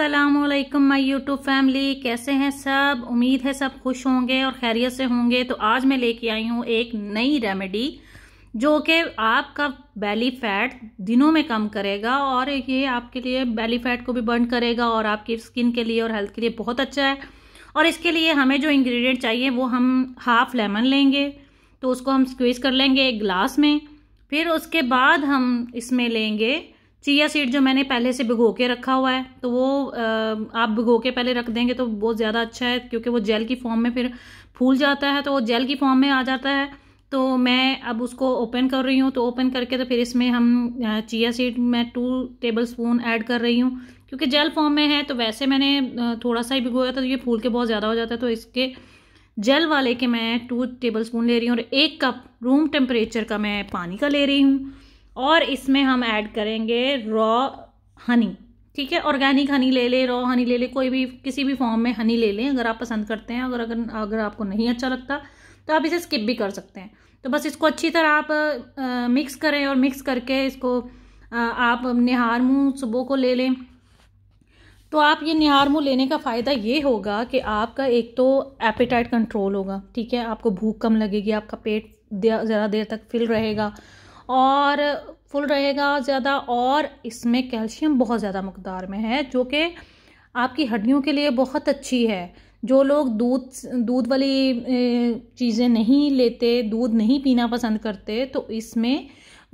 असलकम माई YouTube family कैसे हैं सब उम्मीद है सब खुश होंगे और खैरियत से होंगे तो आज मैं लेके आई हूँ एक नई रेमेडी जो कि आपका बेली फैट दिनों में कम करेगा और ये आपके लिए बैली फैट को भी बर्न करेगा और आपकी स्किन के लिए और हेल्थ के लिए बहुत अच्छा है और इसके लिए हमें जो इंग्रेडिएंट चाहिए वो हम हाफ लेमन लेंगे तो उसको हम स्क्वीज़ कर लेंगे एक ग्लास में फिर उसके बाद हम इसमें लेंगे चिया सीड जो मैंने पहले से भिगो के रखा हुआ है तो वो आप भिगो के पहले रख देंगे तो बहुत ज़्यादा अच्छा है क्योंकि वो जेल की फॉर्म में फिर फूल जाता है तो वो जेल की फॉर्म में आ जाता है तो मैं अब उसको ओपन कर रही हूँ तो ओपन करके तो फिर इसमें हम चिया सीड मैं टू टेबल स्पून ऐड कर रही हूँ क्योंकि जेल फॉर्म में है तो वैसे मैंने थोड़ा सा ही भिगोया था तो ये फूल के बहुत ज़्यादा हो जाता है तो इसके जेल वाले के मैं टू टेबल स्पून ले रही हूँ और एक कप रूम टेम्परेचर का मैं पानी का ले रही हूँ और इसमें हम ऐड करेंगे रॉ हनी ठीक है ऑर्गेनिक हनी ले ले रॉ हनी ले ले कोई भी किसी भी फॉर्म में हनी ले लें अगर आप पसंद करते हैं अगर अगर अगर आपको नहीं अच्छा लगता तो आप इसे स्किप भी कर सकते हैं तो बस इसको अच्छी तरह आप आ, मिक्स करें और मिक्स करके इसको आ, आप निहार मुँह सुबह को ले लें तो आप ये निहार मुँह लेने का फ़ायदा ये होगा कि आपका एक तो एपेटाइट कंट्रोल होगा ठीक है आपको भूख कम लगेगी आपका पेट ज़्यादा देर तक फिल रहेगा और फुल रहेगा ज़्यादा और इसमें कैल्शियम बहुत ज़्यादा मकदार में है जो कि आपकी हड्डियों के लिए बहुत अच्छी है जो लोग दूध दूध वाली चीज़ें नहीं लेते दूध नहीं पीना पसंद करते तो इसमें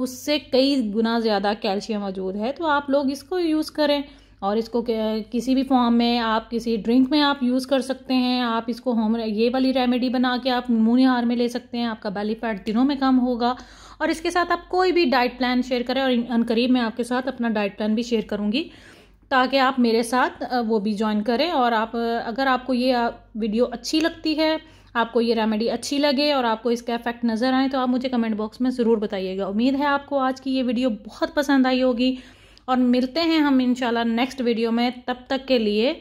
उससे कई गुना ज़्यादा कैल्शियम मौजूद है तो आप लोग इसको यूज़ करें और इसको किसी भी फॉर्म में आप किसी ड्रिंक में आप यूज़ कर सकते हैं आप इसको होम ये वाली रेमेडी बना के आप मुनिहार में ले सकते हैं आपका बैली फैट दिनों में कम होगा और इसके साथ आप कोई भी डाइट प्लान शेयर करें और अनकरीब मैं आपके साथ अपना डाइट प्लान भी शेयर करूँगी ताकि आप मेरे साथ वो भी ज्वाइन करें और आप अगर आपको ये वीडियो अच्छी लगती है आपको ये रेमेडी अच्छी लगे और आपको इसका इफेक्ट नज़र आए तो आप मुझे कमेंट बॉक्स में ज़रूर बताइएगा उम्मीद है आपको आज की ये वीडियो बहुत पसंद आई होगी और मिलते हैं हम इंशाल्लाह नेक्स्ट वीडियो में तब तक के लिए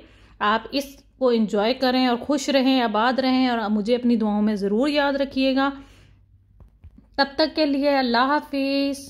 आप इसको इन्जॉय करें और खुश रहें आबाद रहें और मुझे अपनी दुआओं में ज़रूर याद रखिएगा तब तक के लिए अल्लाह हाफिज़